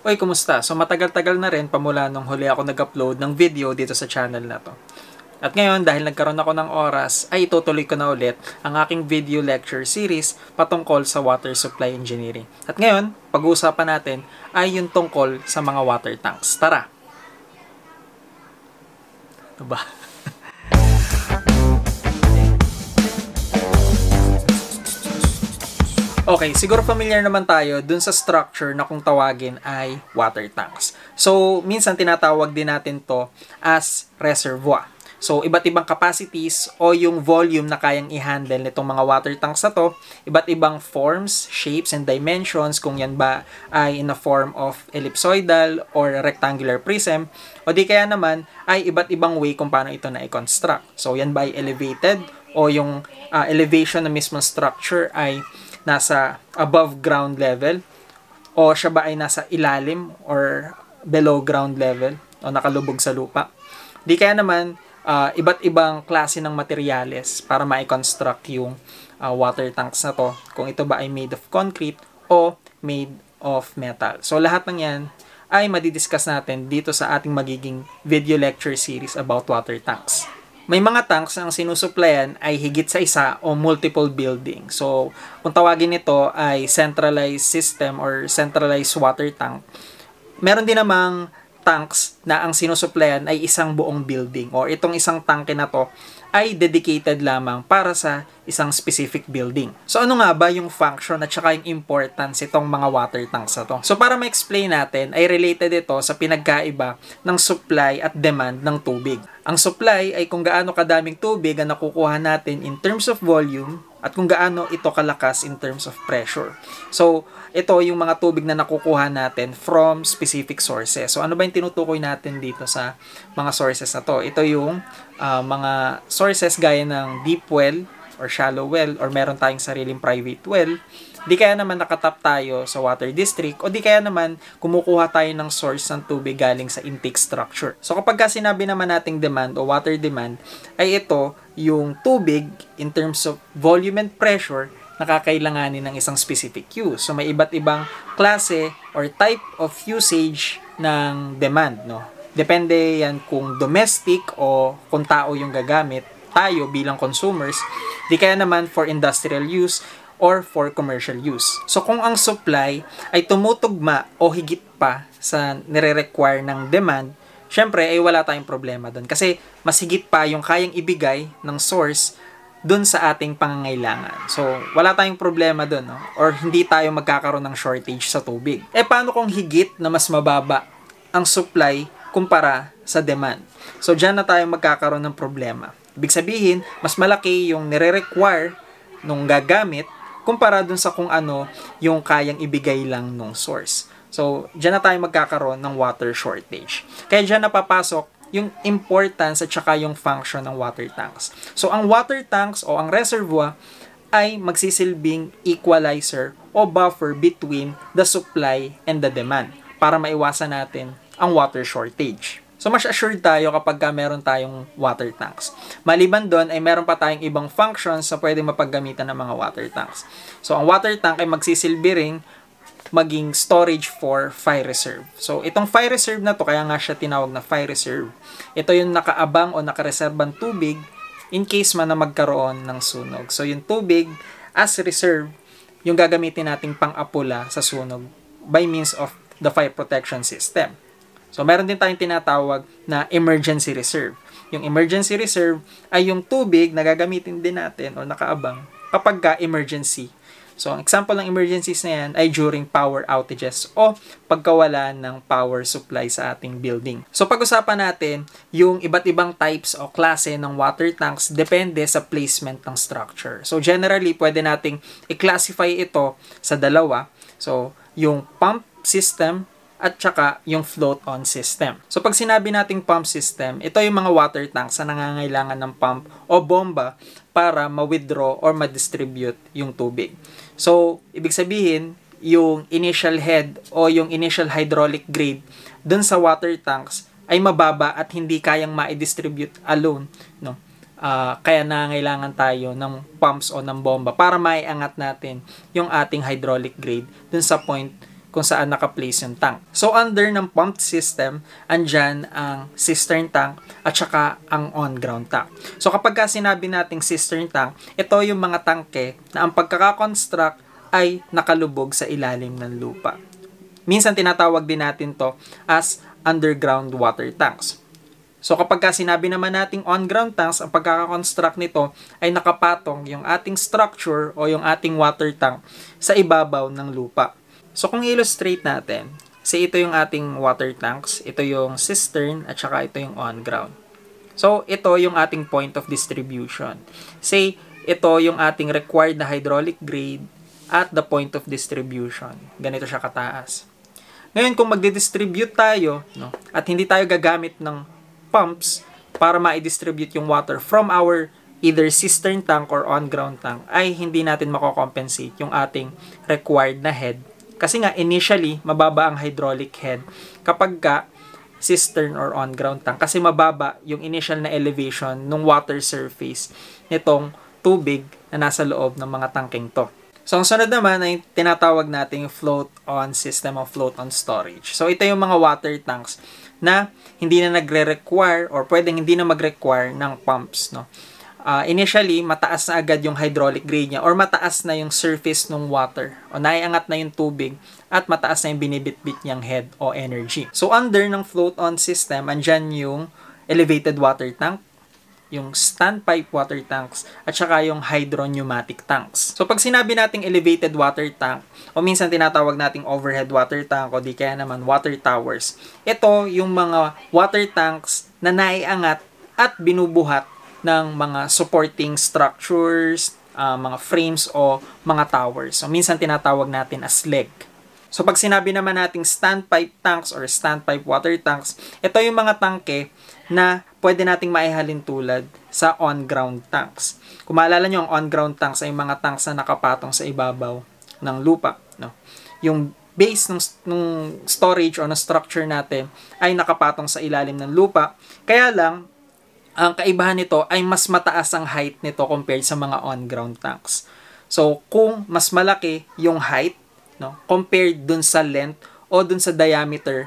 Uy, kumusta? So matagal-tagal na rin pamula nung huli ako nag-upload ng video dito sa channel na to. At ngayon, dahil nagkaroon ako ng oras, ay itutuloy ko na ulit ang aking video lecture series patungkol sa water supply engineering. At ngayon, pag-uusapan natin ay yung tungkol sa mga water tanks. Tara! Diba? Okay, siguro familiar naman tayo dun sa structure na kung tawagin ay water tanks. So, minsan tinatawag din natin to as reservoir. So, iba't ibang capacities o yung volume na kayang i-handle nitong mga water tanks na to, iba't ibang forms, shapes, and dimensions kung yan ba ay in a form of ellipsoidal or rectangular prism, o di kaya naman ay iba't ibang way kung paano ito na construct So, yan ba ay elevated o yung uh, elevation ng mismo structure ay nasa above ground level o siya ba ay nasa ilalim or below ground level o nakalubog sa lupa. Di kaya naman uh, iba't ibang klase ng materyales para ma-construct yung uh, water tanks na to. Kung ito ba ay made of concrete o made of metal. So lahat ng yan ay madidiscuss natin dito sa ating magiging video lecture series about water tanks. May mga tanks na ang sinusuplayan ay higit sa isa o multiple building. So, kung tawagin nito ay centralized system or centralized water tank. Meron din namang tanks na ang sinusuplayan ay isang buong building or itong isang tanke na to ay dedicated lamang para sa isang specific building. So ano nga ba yung function at saka yung importance itong mga water tanks na to? So para ma-explain natin ay related ito sa pinagkaiba ng supply at demand ng tubig. Ang supply ay kung gaano kadaming tubig ang nakukuha natin in terms of volume at kung gaano ito kalakas in terms of pressure. So, ito yung mga tubig na nakukuha natin from specific sources. So, ano ba yung tinutukoy natin dito sa mga sources na to? Ito yung uh, mga sources gaya ng deep well or shallow well or meron tayong sariling private well Di kaya naman nakatap tayo sa water district o di kaya naman kumukuha tayo ng source ng tubig galing sa intake structure. So kapag ka sinabi naman nating demand o water demand, ay ito yung tubig in terms of volume and pressure nakakailanganin ng isang specific use. So may iba't ibang klase or type of usage ng demand, no? Depende yan kung domestic o kung tao yung gagamit tayo bilang consumers. Di kaya naman for industrial use or for commercial use. So kung ang supply ay tumutugma o higit pa sa nire-require ng demand, syempre ay eh, wala tayong problema doon kasi mas higit pa yung kayang ibigay ng source doon sa ating pangangailangan. So, wala tayong problema doon, no? Or hindi tayo magkakaroon ng shortage sa tubig. Eh, paano kung higit na mas mababa ang supply kumpara sa demand? So, dyan na tayo magkakaroon ng problema. Ibig sabihin, mas malaki yung nire-require nung gagamit kumpara dun sa kung ano yung kayang ibigay lang ng source. So, dyan na tayo magkakaroon ng water shortage. Kaya dyan napapasok yung importance at saka yung function ng water tanks. So, ang water tanks o ang reservoir ay magsisilbing equalizer o buffer between the supply and the demand para maiwasan natin ang water shortage. So, mas assured tayo kapag ka meron tayong water tanks. Maliban doon, ay meron pa tayong ibang functions sa pwede mapaggamitan ng mga water tanks. So, ang water tank ay magsisilbi ring maging storage for fire reserve. So, itong fire reserve na to, kaya nga siya tinawag na fire reserve. Ito yung nakaabang o nakareserbang tubig in case man na magkaroon ng sunog. So, yung tubig as reserve, yung gagamitin nating pang-apula sa sunog by means of the fire protection system. So, meron din tayong tinatawag na emergency reserve. Yung emergency reserve ay yung tubig na gagamitin din natin o nakaabang kapag ka emergency. So, ang example ng emergencies na yan ay during power outages o pagkawala ng power supply sa ating building. So, pag-usapan natin yung iba't ibang types o klase ng water tanks depende sa placement ng structure. So, generally, pwede nating i-classify ito sa dalawa. So, yung pump system at saka yung float-on system. So pag sinabi nating pump system, ito yung mga water tanks na nangangailangan ng pump o bomba para ma-withdraw or ma-distribute yung tubig. So, ibig sabihin, yung initial head o yung initial hydraulic grade dun sa water tanks ay mababa at hindi kayang ma-distribute alone, no? Uh, kaya nangailangan tayo ng pumps o ng bomba para maiangat natin yung ating hydraulic grade dun sa point kung saan naka-place yung tank. So under ng pumped system, andyan ang cistern tank at saka ang on-ground tank. So kapag ka sinabi nating cistern tank, ito yung mga tangke na ang pagkakakonstruct ay nakalubog sa ilalim ng lupa. Minsan tinatawag din natin to as underground water tanks. So kapag ka sinabi naman nating on-ground tanks, ang pagkakakonstruct nito ay nakapatong yung ating structure o yung ating water tank sa ibabaw ng lupa. So kung illustrate natin, si ito yung ating water tanks, ito yung cistern, at saka ito yung on-ground. So ito yung ating point of distribution. Say, ito yung ating required na hydraulic grade at the point of distribution. Ganito siya kataas. Ngayon, kung magdi-distribute tayo, no, at hindi tayo gagamit ng pumps para ma-distribute yung water from our either cistern tank or on-ground tank, ay hindi natin makocompensate yung ating required na head kasi nga, initially, mababa ang hydraulic head kapag ka cistern or on-ground tank. Kasi mababa yung initial na elevation ng water surface nitong tubig na nasa loob ng mga tangking to. So, ang sunod naman ay tinatawag nating float-on system o float-on storage. So, ito yung mga water tanks na hindi na nagre-require or pwedeng hindi na mag-require ng pumps. No? uh, initially, mataas na agad yung hydraulic grade niya or mataas na yung surface ng water o naiangat na yung tubig at mataas na yung binibitbit niyang head o energy. So, under ng float-on system, andyan yung elevated water tank, yung standpipe water tanks, at saka yung hydropneumatic tanks. So, pag sinabi nating elevated water tank, o minsan tinatawag nating overhead water tank, o di kaya naman water towers, ito yung mga water tanks na naiangat at binubuhat ng mga supporting structures, uh, mga frames o mga towers. So minsan tinatawag natin as leg. So pag sinabi naman nating standpipe tanks or standpipe water tanks, ito yung mga tangke na pwede nating maihalin tulad sa on-ground tanks. Kung maalala nyo, ang on-ground tanks ay mga tanks na nakapatong sa ibabaw ng lupa. No? Yung base ng, ng storage o ng structure natin ay nakapatong sa ilalim ng lupa. Kaya lang, ang kaibahan nito ay mas mataas ang height nito compared sa mga on-ground tanks. So, kung mas malaki yung height, no, compared dun sa length o dun sa diameter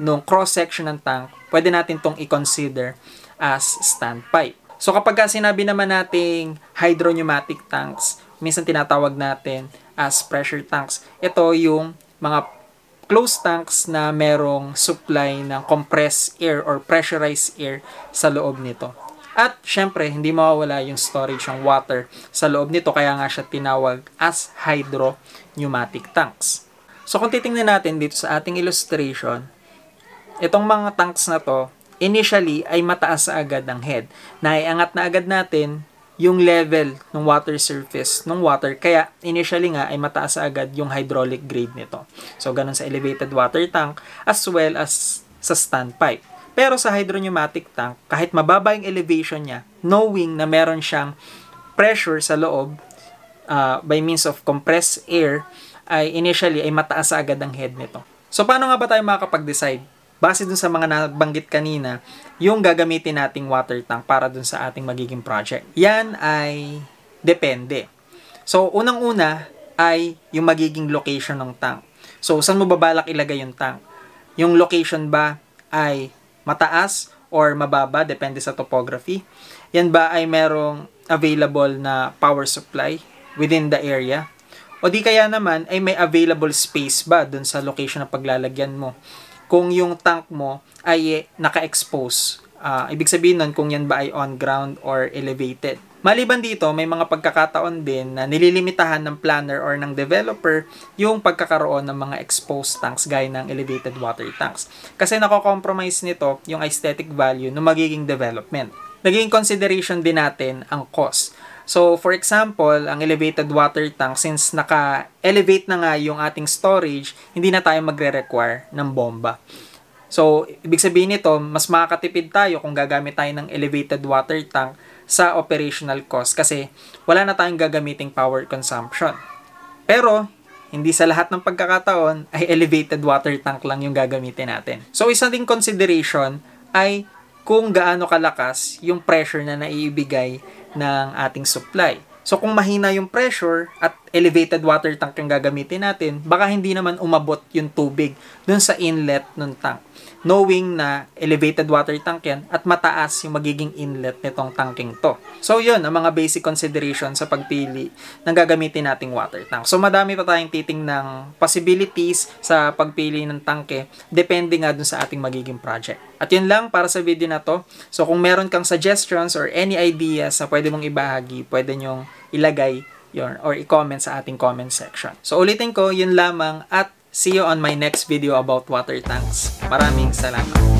ng cross-section ng tank, pwede natin tong i-consider as standpipe. So, kapag sinabi naman nating hydropneumatic tanks, minsan tinatawag natin as pressure tanks, ito yung mga closed tanks na merong supply ng compressed air or pressurized air sa loob nito. At syempre, hindi mawawala yung storage ng water sa loob nito kaya nga siya tinawag as hydro-pneumatic tanks. So kung titingnan natin dito sa ating illustration, itong mga tanks na to, initially ay mataas agad ang head. Naiangat na agad natin yung level ng water surface ng water. Kaya initially nga ay mataas agad yung hydraulic grade nito. So ganun sa elevated water tank as well as sa standpipe. Pero sa hydropneumatic tank, kahit mababa yung elevation niya, knowing na meron siyang pressure sa loob uh, by means of compressed air, ay initially ay mataas agad ang head nito. So paano nga ba tayo makakapag-decide base dun sa mga nabanggit kanina, yung gagamitin nating water tank para dun sa ating magiging project. Yan ay depende. So, unang-una ay yung magiging location ng tank. So, saan mo babalak ilagay yung tank? Yung location ba ay mataas or mababa, depende sa topography? Yan ba ay merong available na power supply within the area? O di kaya naman ay may available space ba dun sa location na paglalagyan mo? kung yung tank mo ay naka-expose. Uh, ibig sabihin nun kung yan ba ay on ground or elevated. Maliban dito, may mga pagkakataon din na nililimitahan ng planner or ng developer yung pagkakaroon ng mga exposed tanks gaya ng elevated water tanks. Kasi nako-compromise nito yung aesthetic value ng magiging development. Naging consideration din natin ang cost. So, for example, ang elevated water tank, since naka-elevate na nga yung ating storage, hindi na tayo magre-require ng bomba. So, ibig sabihin nito, mas makakatipid tayo kung gagamit tayo ng elevated water tank sa operational cost kasi wala na tayong gagamiting power consumption. Pero, hindi sa lahat ng pagkakataon ay elevated water tank lang yung gagamitin natin. So, isang ding consideration ay kung gaano kalakas yung pressure na naiibigay ng ating supply. So kung mahina yung pressure at elevated water tank yung gagamitin natin, baka hindi naman umabot yung tubig dun sa inlet ng tank. Knowing na elevated water tank yan at mataas yung magiging inlet nitong tanking to. So yun, ang mga basic consideration sa pagpili ng gagamitin nating water tank. So madami pa tayong titing ng possibilities sa pagpili ng tanke, depende nga dun sa ating magiging project. At yun lang para sa video na to. So kung meron kang suggestions or any ideas sa pwede mong ibahagi, pwede nyong ilagay yon or i-comment sa ating comment section. So ulitin ko, yun lamang at see you on my next video about water tanks. Maraming salamat!